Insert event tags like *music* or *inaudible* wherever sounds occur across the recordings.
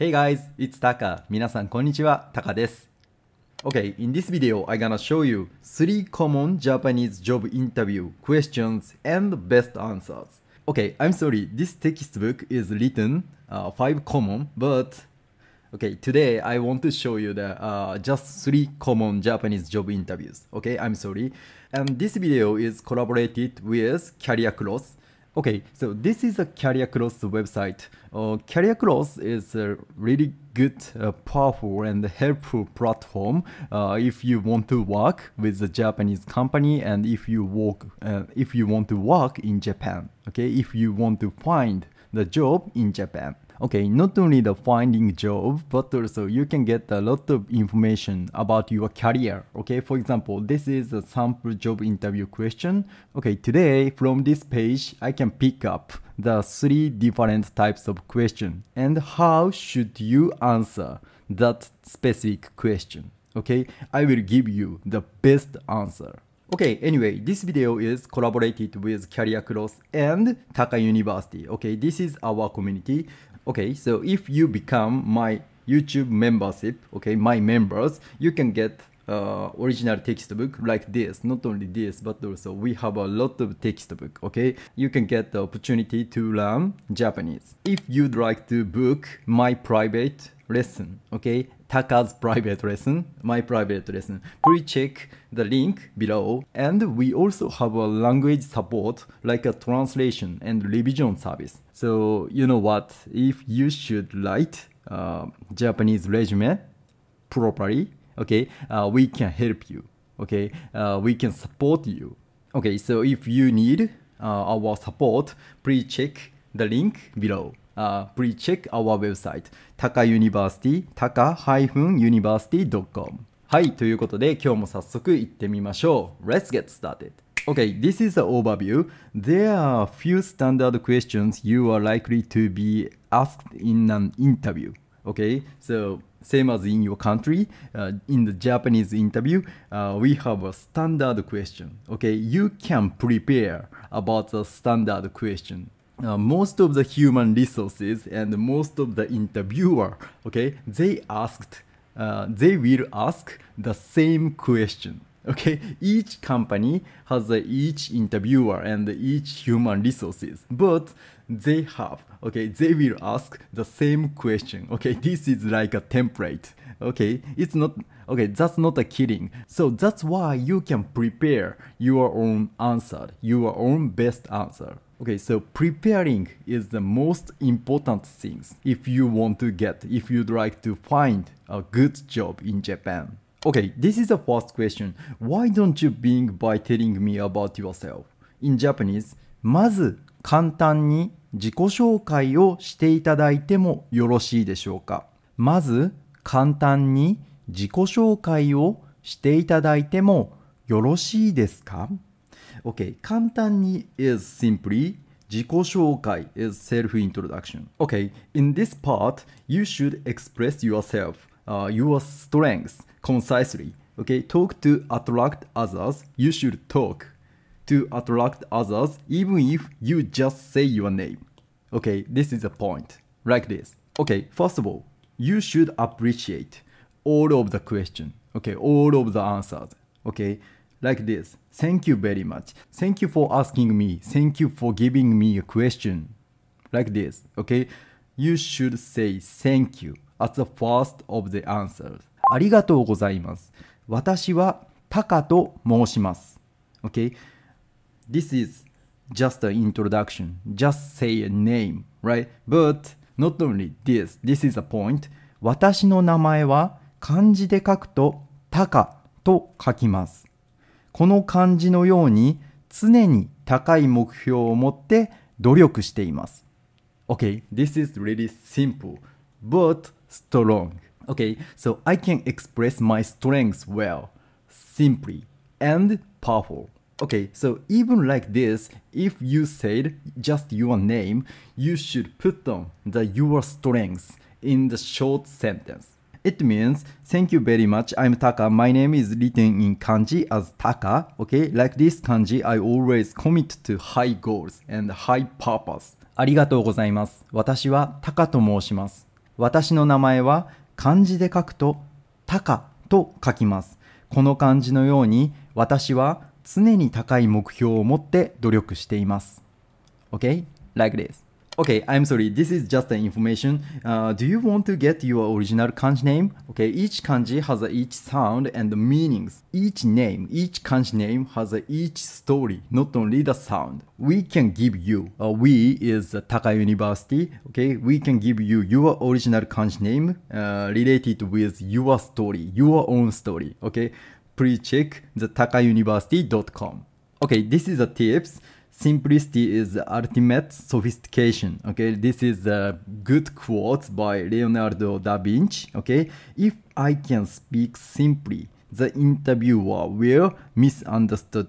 Hey guys, it's Taka. 皆さん、こんにちは。Taka です。Okay, in this video, I'm gonna show you three common Japanese job interview questions and best answers. Okay, I'm sorry, this textbook is written uh, five common, but okay, today I want to show you the uh, just three common Japanese job interviews. Okay, I'm sorry. And this video is collaborated with Career Cross. Okay, so this is a Cross website. Uh, Cross is a really good, uh, powerful and helpful platform uh, if you want to work with a Japanese company and if you work, uh, if you want to work in Japan. Okay, if you want to find the job in Japan. Okay, not only the finding job, but also you can get a lot of information about your career. Okay, for example, this is a sample job interview question. Okay, today from this page, I can pick up the three different types of question and how should you answer that specific question. Okay, I will give you the best answer. Okay, anyway, this video is collaborated with Career Cross and Taka University. Okay, this is our community okay so if you become my youtube membership okay my members you can get uh, original textbook like this not only this but also we have a lot of textbook okay you can get the opportunity to learn japanese if you'd like to book my private lesson okay Taka's private lesson, my private lesson. Please check the link below. And we also have a language support like a translation and revision service. So you know what, if you should write uh, Japanese resume properly, okay, uh, we can help you, okay, uh, we can support you. Okay, so if you need uh, our support, please check the link below uh, please check our website taka university taka-university.com はい、ということで今日も早速行ってみましょう Let's get started! Okay, this is the overview. There are a few standard questions you are likely to be asked in an interview. Okay, so same as in your country, uh, in the Japanese interview, uh, we have a standard question. Okay, you can prepare about the standard question uh, most of the human resources and most of the interviewer okay they asked uh, they will ask the same question okay each company has uh, each interviewer and each human resources but they have okay they will ask the same question okay *laughs* this is like a template okay it's not okay that's not a kidding so that's why you can prepare your own answer your own best answer Okay, so preparing is the most important thing if you want to get, if you'd like to find a good job in Japan. Okay, this is the first question. Why don't you begin by telling me about yourself? In Japanese, まず簡単に自己紹介をしていただいてもよろしいでしょうかまず簡単に自己紹介をしていただいてもよろしいですか Okay, 簡単に is simply 自己紹介 is self-introduction. Okay, in this part, you should express yourself, uh, your strengths concisely. Okay, talk to attract others. You should talk to attract others even if you just say your name. Okay, this is a point. Like this. Okay, first of all, you should appreciate all of the question. Okay, all of the answers. Okay, like this Thank you very much. Thank you for asking me. Thank you for giving me a question. Like this, okay? You should say thank you a t the first of the answers. ありがとうございます。私はタカと申します。Okay? This is just an introduction. Just say a name, right? But not only this, this is a point. 私の名前は漢字で書くとタカと書きます。この漢字のように常に高い目標を持って努力しています。Okay, this is really simple, but strong. Okay, so I can express my strengths well, simply, and powerful. Okay, so even like this, if you said just your name, you should put on the your strengths in the short sentence. It means thank you very much. I'm Taka. My name is written in kanji as Taka. Okay, like this kanji, I always commit to high goals and high purpose. ありがとうございます。私はタカと申します。私の名前は漢字で書くとタカと書きます。この漢字のように私は常に高い目標を持って努力しています。Okay? Like this. Okay, I'm sorry, this is just the information. Uh, do you want to get your original kanji name? Okay, each kanji has a each sound and meanings. Each name, each kanji name has a each story, not only the sound. We can give you, uh, we is Taka University, okay, we can give you your original kanji name uh, related with your story, your own story, okay. Please check the takauniversity.com. Okay, this is the tips simplicity is the ultimate sophistication. Okay, this is a good quote by Leonardo da Vinci. Okay, if I can speak simply, the interviewer will misunderstand.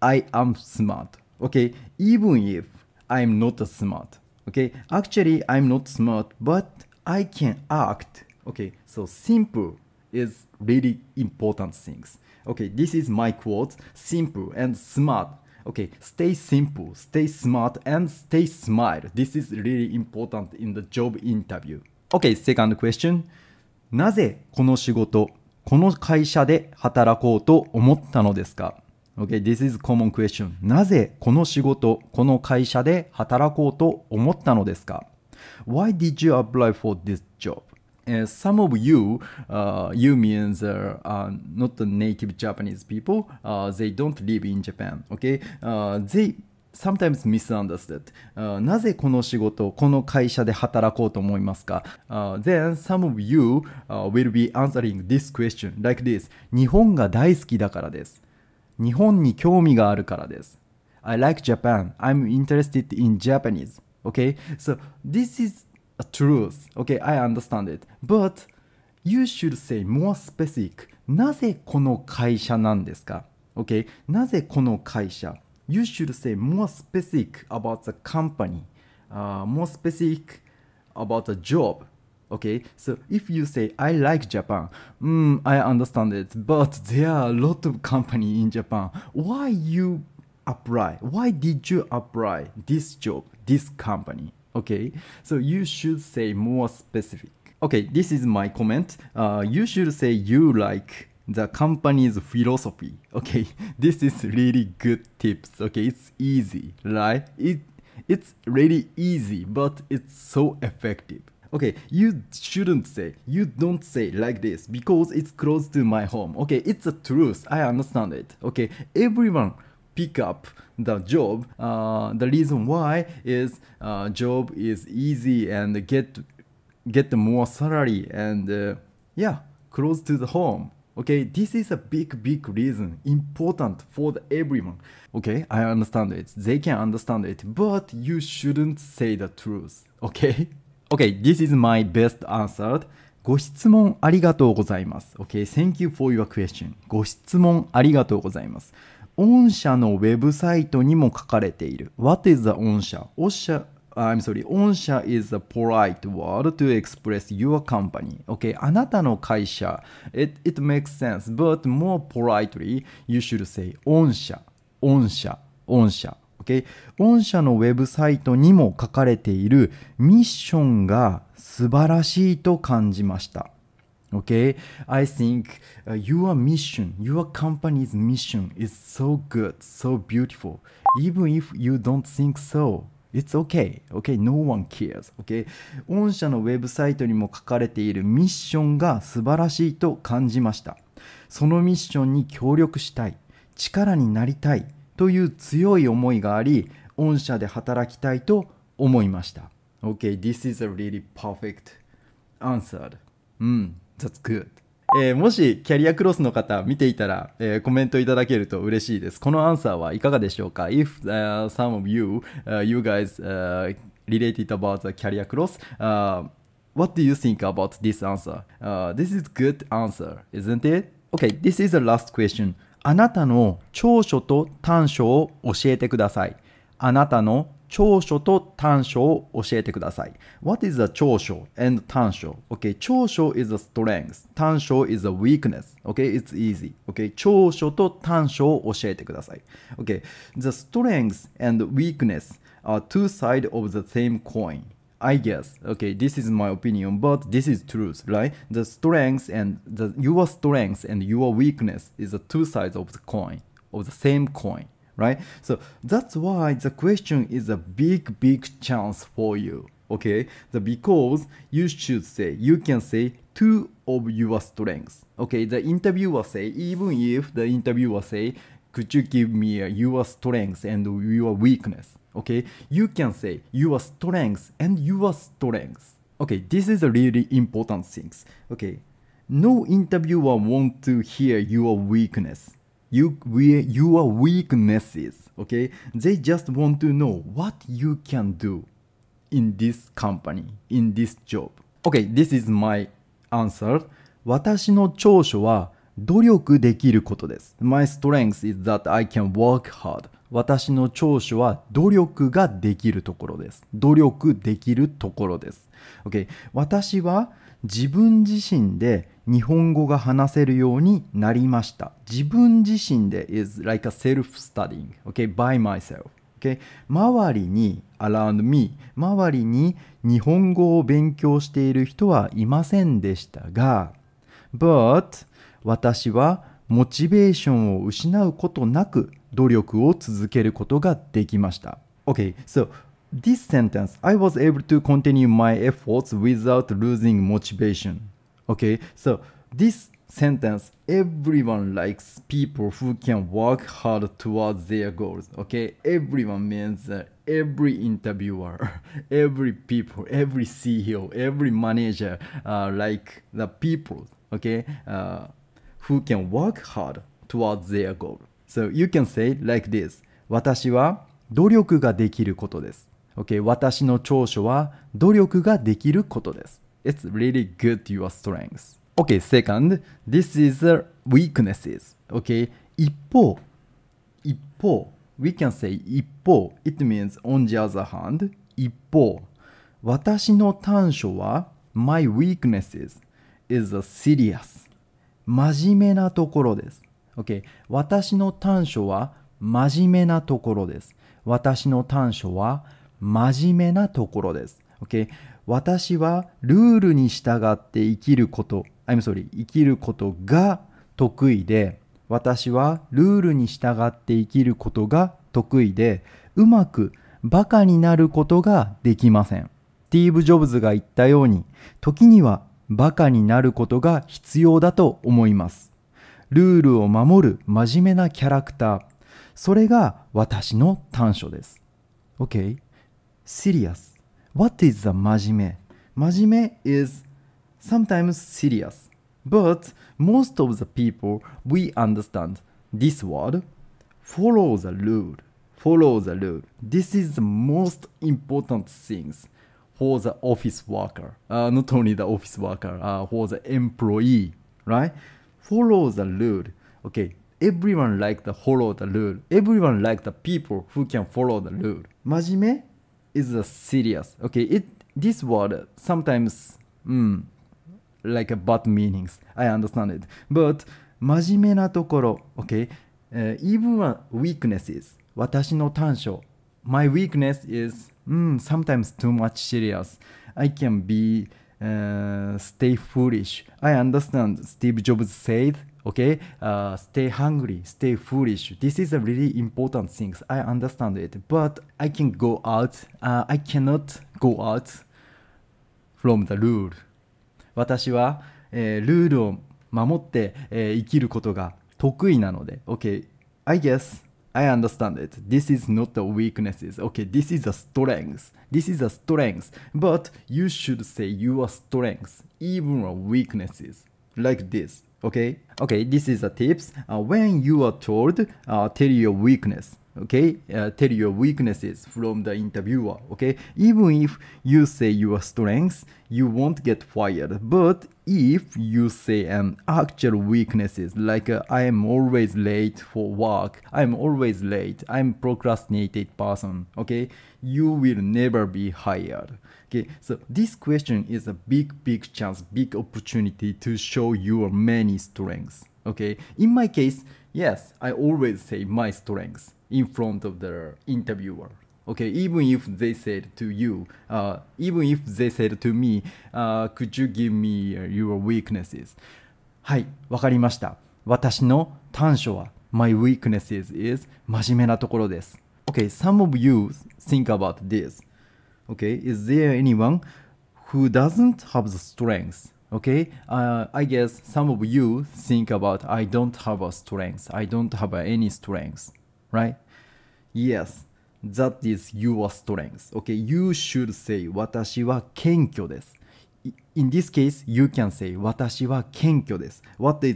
I am smart. Okay, even if I'm not smart. Okay, actually I'm not smart, but I can act. Okay, so simple is really important things. Okay, this is my quote, simple and smart Okay, stay simple, stay smart, and stay smile. This is really important in the job interview. Okay, second question. なぜこの仕事、この会社で働こうと思ったのですか Okay, this is common question. なぜこの仕事、この会社で働こうと思ったのですか Why did you apply for this job? Uh, some of you, uh, you means uh, uh, not the native Japanese people, uh, they don't live in Japan, okay? Uh, they sometimes misunderstood. Uh, なぜこの仕事、この会社で働こうと思いますか、uh, ?Then some of you、uh, will be answering this question like this. 日本が大好きだからです。日本に興味があるからです。I like Japan. I'm interested in Japanese. Okay? So this is a truth. Okay, I understand it. But you should say more specific. なぜこの会社なんですか ?Okay, なぜこの会社 ?You should say more specific about the company.、Uh, more specific about the job. Okay, so if you say I like Japan, mm, I understand it, but there are a lot of company in Japan. Why you apply? Why did you apply this job, this company? okay so you should say more specific okay this is my comment uh, you should say you like the company's philosophy okay *laughs* this is really good tips okay it's easy right it it's really easy but it's so effective okay you shouldn't say you don't say like this because it's close to my home okay it's a truth i understand it okay everyone pick up the job. Uh, the reason why is uh, job is easy and get get more salary and uh, yeah, close to the home. Okay, this is a big, big reason, important for the everyone. Okay, I understand it. They can understand it, but you shouldn't say the truth. Okay? Okay, this is my best answer. ご質問ありがとうございます。Okay, thank you for your question. ご質問ありがとうございます。御社のウェブサイトにも書かれている。What is the 御社御社 I'm sorry. 御社 is a polite word to express your company. Okay. あなたの会社。It, it makes sense. But more politely, you should say 御社。御社。御社。Okay. 御社のウェブサイトにも書かれているミッションが素晴らしいと感じました。Okay, I think uh, your mission, your company's mission is so good, so beautiful. Even if you don't think so, It's okay. Okay. No one cares. Okay. 御社のウェブサイトにも書かれているミッションが素晴らしいと感じました。そのミッションに協力したい。力になりたい。という強い思いがあり、御社で働きたいと思いました。Okay. This is a really perfect answer. うん。That's good. えー、もしキャリアクロスの方見ていたら、えー、コメントいただけると嬉しいです。このアンサーはいかがでしょうか ?If、uh, some of you,、uh, you guys、uh, related about the career cross,、uh, what do you think about this answer?、this is good answer, isn't it? Okay, this is the last question. あなたの長所と短所を教えてください。あなたの長所と短所を教えてください。What is the 長所 and 短所 ?Okay, 長所 is a strength. 短所 is a weakness. Okay, it's easy. Okay, 長所と短所を教えてください。Okay, the strength and weakness are two sides of the same coin. I guess. Okay, this is my opinion, but this is truth, right? The strength and the your strength and your weakness is the two sides of the coin, of the same coin. right? So that's why the question is a big, big chance for you, okay? The because you should say, you can say two of your strengths, okay? The interviewer say, even if the interviewer say, could you give me your strengths and your weakness, okay? You can say your strengths and your strengths. Okay, this is a really important thing. Okay, no interviewer want to hear your weakness you, we, your weaknesses. Okay, they just want to know what you can do in this company, in this job. Okay, this is my answer. 私の長所は努力できることです。My strength is that I can work hard. 私の長所は努力ができるところです。努力できるところです。Okay. 私は自分自身で日本語が話せるようになりました。自分自身で is like a self-studying, okay, by myself. Okay? 周りに around me 周りに日本語を勉強している人はいませんでしたが but 私はモチベーションを失うことなく努力を続けることができました Okay, so This sentence, I was able to continue my efforts without losing motivation. Okay, so this sentence, everyone likes people who can work hard towards their goals. Okay, everyone means that every interviewer, *laughs* every people, every CEO, every manager uh, like the people. Okay, uh, who can work hard towards their goal. So you can say like this. 私は努力ができることです。Okay, 私の長所は努力ができることです。It's really good to your strengths. Okay, second, this is weaknesses. Okay, 一方、一方、we can say 一方。It means on the other hand, 一方。私の短所は my weaknesses is a serious. 真面目なところです。Okay, 私の短所は真面目なところです。私の短所は真面目なところです。Okay? 私はルールに従って生きること、I'm sorry、生きることが得意で、私はルールに従って生きることが得意で、うまくバカになることができません。スティーブ・ジョブズが言ったように、時にはバカになることが必要だと思います。ルールを守る真面目なキャラクター、それが私の短所です。OK? serious. What is the majime? Majime is sometimes serious. But most of the people we understand this word follow the rule. Follow the rule. This is the most important things for the office worker. Uh, not only the office worker, uh, for the employee, right? Follow the rule. Okay, everyone like the follow the rule. Everyone like the people who can follow the rule. Majime is a serious. Okay, it this word sometimes mm, like a bad meanings. I understand it, but majime na 真面目なところ okay, uh, even a weaknesses 私の短所 my weakness is mm, sometimes too much serious. I can be uh, stay foolish. I understand Steve Jobs said okay uh, stay hungry stay foolish this is a really important thing i understand it but i can go out uh, i cannot go out from the rule 私は、えー、ルールを守って、えー、生きることが得意なので okay i guess I understand it. This is not the weaknesses. Okay, this is a strength. This is a strength. But you should say your strengths, even a weaknesses. Like this. okay okay this is a tips uh, when you are told uh, tell your weakness okay uh, tell your weaknesses from the interviewer okay even if you say your strengths you won't get fired but if you say um, actual weaknesses like uh, i am always late for work i'm always late i'm procrastinated person okay you will never be hired okay so this question is a big big chance big opportunity to show your many strengths okay in my case yes i always say my strengths in front of the interviewer okay even if they said to you uh, even if they said to me, uh, could you give me uh, your weaknesses はいわかりました私の短所は my weaknesses is 真面目なところです okay some of you think about this okay is there anyone who doesn't have the strengths okay uh, i guess some of you think about i don't have a strength i don't have any strength right? Yes, that is your strength. Okay, you should say In this case, you can say What is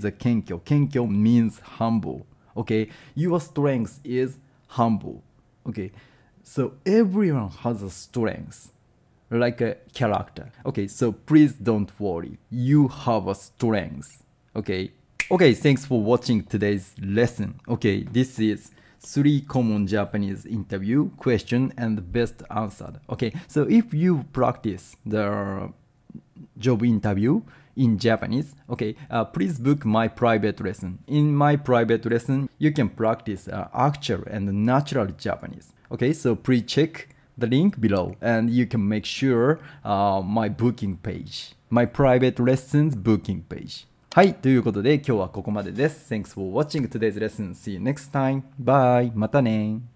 a Kenkyo means humble. Okay, your strength is humble. Okay, so everyone has a strength like a character. Okay, so please don't worry. You have a strength. Okay. Okay, thanks for watching today's lesson. Okay, this is three common Japanese interview question and the best answered. Okay, so if you practice the job interview in Japanese, okay, uh, please book my private lesson. In my private lesson, you can practice uh, actual and natural Japanese. Okay, so please check the link below and you can make sure uh, my booking page, my private lessons booking page. はい、ということで今日はここまでです。Thanks for watching today's lesson. See you next time. Bye. またね